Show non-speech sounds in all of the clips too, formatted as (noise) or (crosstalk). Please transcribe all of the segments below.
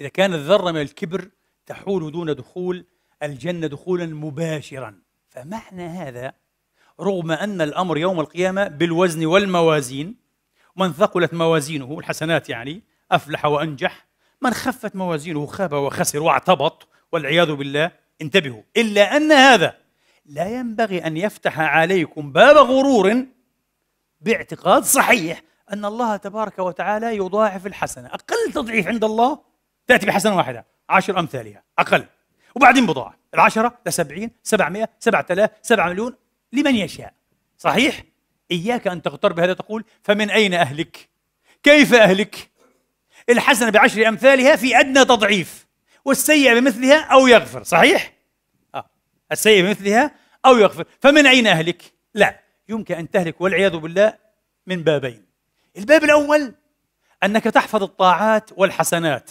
إذا كان الذرة من الكبر تحول دون دخول الجنة دخولا مباشرا فمعنى هذا رغم أن الأمر يوم القيامة بالوزن والموازين من ثقلت موازينه الحسنات يعني أفلح وأنجح من خفت موازينه خاب وخسر واعتبط والعياذ بالله انتبهوا إلا أن هذا لا ينبغي أن يفتح عليكم باب غرور باعتقاد صحيح أن الله تبارك وتعالى يضاعف الحسنة أقل تضعيف عند الله تأتي بحسنة واحدة عشر أمثالها أقل وبعدين بضاعة العشرة لسبعين سبعمائة سبعة آلاف سبعة مليون لمن يشاء صحيح؟ إياك أن تغتر بهذا تقول فمن أين أهلك؟ كيف أهلك؟ الحسنة بعشر أمثالها في أدنى تضعيف والسيئة بمثلها أو يغفر صحيح؟ آه. السيئة بمثلها أو يغفر فمن أين أهلك؟ لا يمكن أن تهلك والعياذ بالله من بابين الباب الأول أنك تحفظ الطاعات والحسنات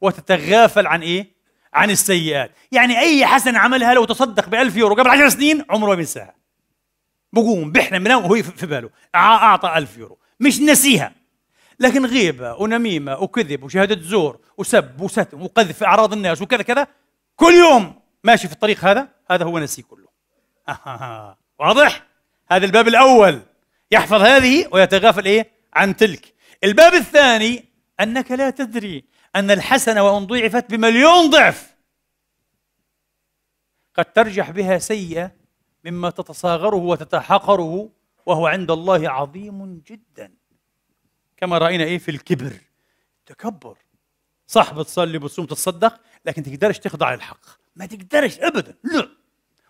وتتغافل عن إيه؟ عن السيئات يعني أي حسن عملها لو تصدق بألف يورو قبل عشر سنين عمره ما بينساها. بقوم بيحلم بينام وهو في باله أعطى ألف يورو مش نسيها لكن غيبة ونميمة وكذب وشهادة زور وسب وستم وقذف أعراض الناس وكذا كذا كل يوم ماشي في الطريق هذا هذا هو نسي كله أها. (laughs) واضح؟ هذا الباب الأول يحفظ هذه ويتغافل إيه؟ عن تلك الباب الثاني أنك لا تدري أن الحسنة وإن ضعفت بمليون ضعف قد ترجح بها سيئة مما تتصاغره وتتحقره وهو عند الله عظيم جدا كما رأينا إيه في الكبر تكبر صح بتصلي بتصوم تتصدق لكن تقدرش تخضع للحق ما تقدرش ابدا لا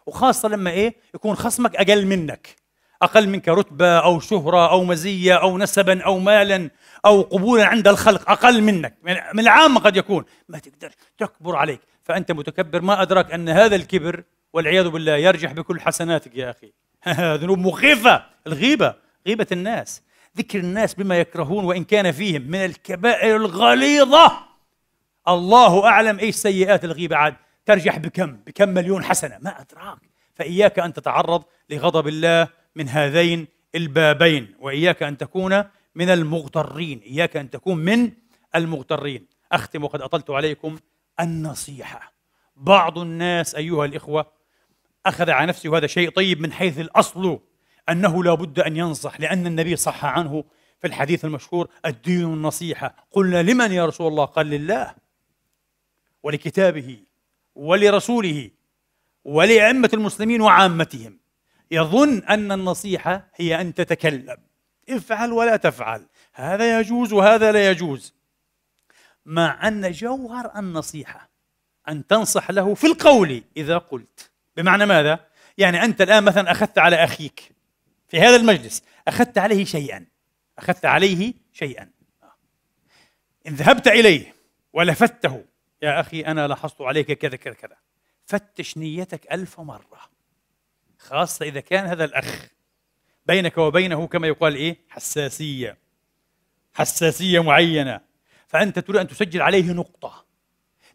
وخاصة لما ايه يكون خصمك اقل منك أقل منك رتبة أو شهرة أو مزية أو نسبا أو مالا أو قبولا عند الخلق أقل منك من العامة قد يكون ما تقدر تكبر عليك فأنت متكبر ما أدراك أن هذا الكبر والعياذ بالله يرجح بكل حسناتك يا أخي (laughs) ذنوب مخيفة الغيبة غيبة الناس ذكر الناس بما يكرهون وإن كان فيهم من الكبائر الغليظة الله أعلم إيش سيئات الغيبة عاد ترجح بكم بكم مليون حسنة ما أدراك فإياك أن تتعرض لغضب الله من هذين البابين وإياك أن تكون من المغترين إياك أن تكون من المغترين أختم وقد أطلت عليكم النصيحة بعض الناس أيها الإخوة أخذ على نفسه هذا شيء طيب من حيث الأصل أنه لا بد أن ينصح لأن النبي صح عنه في الحديث المشهور الدين النصيحة قلنا لمن يا رسول الله قال لله ولكتابه ولرسوله ولأئمة المسلمين وعامتهم يظن أن النصيحة هي أن تتكلم افعل ولا تفعل هذا يجوز وهذا لا يجوز مع أن جوهر النصيحة أن تنصح له في القول إذا قلت بمعنى ماذا؟ يعني أنت الآن مثلا أخذت على أخيك في هذا المجلس أخذت عليه شيئا أخذت عليه شيئا إن ذهبت إليه ولفته يا أخي أنا لاحظت عليك كذا كذا كذا فتش نيتك ألف مرة خاصة إذا كان هذا الأخ بينك وبينه كما يقال إيه حساسية حساسية معينة فأنت تريد أن تسجل عليه نقطة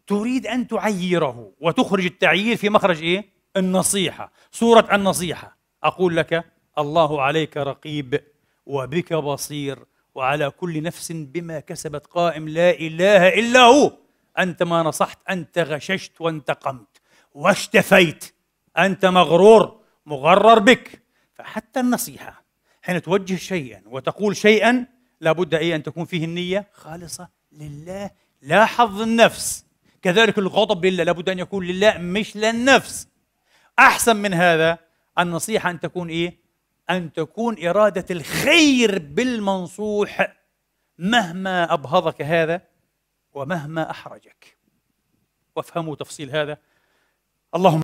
تريد أن تعيره وتخرج التعيير في مخرج إيه النصيحة صورة النصيحة أقول لك الله عليك رقيب وبك بصير وعلى كل نفس بما كسبت قائم لا إله إلا هو أنت ما نصحت أنت غششت وانتقمت واشتفيت أنت مغرور مغرر بك فحتى النصيحة حين توجه شيئا وتقول شيئا لابد أي أن تكون فيه النية خالصة لله لا حظ النفس كذلك الغضب لله لابد أن يكون لله مش للنفس أحسن من هذا النصيحة أن تكون إيه أن تكون إرادة الخير بالمنصوح مهما أبهضك هذا ومهما أحرجك وافهموا تفصيل هذا اللهم